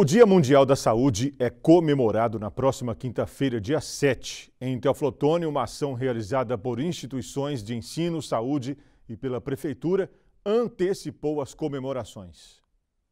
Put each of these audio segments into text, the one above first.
O Dia Mundial da Saúde é comemorado na próxima quinta-feira, dia 7, em Teoflotone, uma ação realizada por instituições de ensino, saúde e pela prefeitura antecipou as comemorações.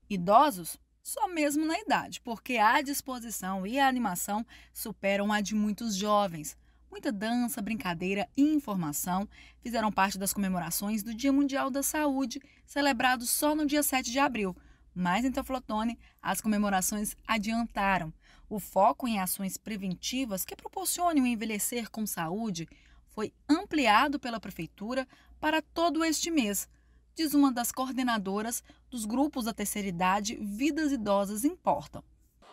Idosos só mesmo na idade, porque a disposição e a animação superam a de muitos jovens. Muita dança, brincadeira e informação fizeram parte das comemorações do Dia Mundial da Saúde, celebrado só no dia 7 de abril mas em então, Teoflotone as comemorações adiantaram. O foco em ações preventivas que proporcionem o um envelhecer com saúde foi ampliado pela prefeitura para todo este mês, diz uma das coordenadoras dos grupos da terceira idade Vidas Idosas Importam.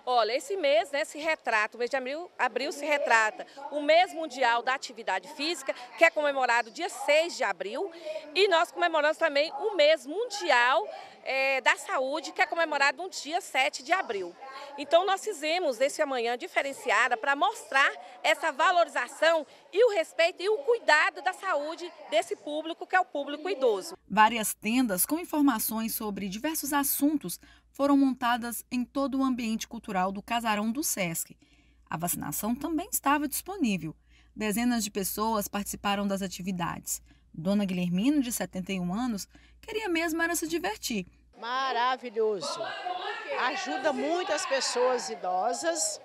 Olha, esse mês né, se retrata, o mês de abril, abril se retrata o mês mundial da atividade física, que é comemorado dia 6 de abril, e nós comemoramos também o mês mundial é, da Saúde, que é comemorado no dia 7 de abril. Então, nós fizemos esse amanhã diferenciada para mostrar essa valorização e o respeito e o cuidado da saúde desse público, que é o público idoso. Várias tendas com informações sobre diversos assuntos foram montadas em todo o ambiente cultural do casarão do SESC. A vacinação também estava disponível. Dezenas de pessoas participaram das atividades. Dona Guilhermina, de 71 anos, queria mesmo era se divertir. Maravilhoso. Ajuda muitas pessoas idosas,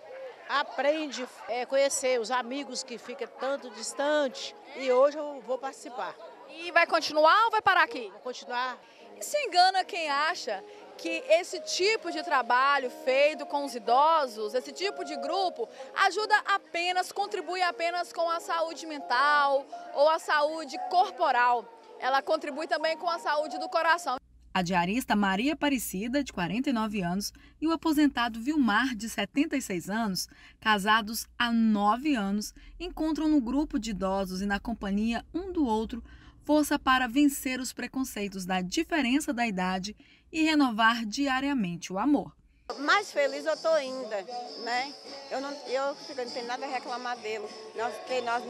aprende a é, conhecer os amigos que ficam tanto distante. E hoje eu vou participar. E vai continuar ou vai parar aqui? Vou continuar. Se engana quem acha que esse tipo de trabalho feito com os idosos, esse tipo de grupo, ajuda apenas, contribui apenas com a saúde mental ou a saúde corporal. Ela contribui também com a saúde do coração. A diarista Maria Aparecida, de 49 anos, e o aposentado Vilmar, de 76 anos, casados há 9 anos, encontram no grupo de idosos e na companhia um do outro força para vencer os preconceitos da diferença da idade e renovar diariamente o amor. Mais feliz eu estou ainda, né? Eu não, eu não tenho nada a reclamar dele, porque nós,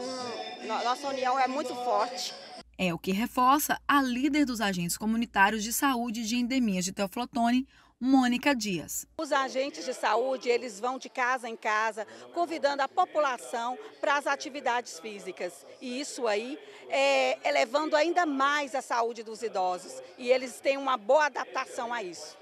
nossa união é muito forte. É o que reforça a líder dos agentes comunitários de saúde de endemias de Teoflotone, Mônica Dias. Os agentes de saúde, eles vão de casa em casa, convidando a população para as atividades físicas. E isso aí é elevando ainda mais a saúde dos idosos. E eles têm uma boa adaptação a isso.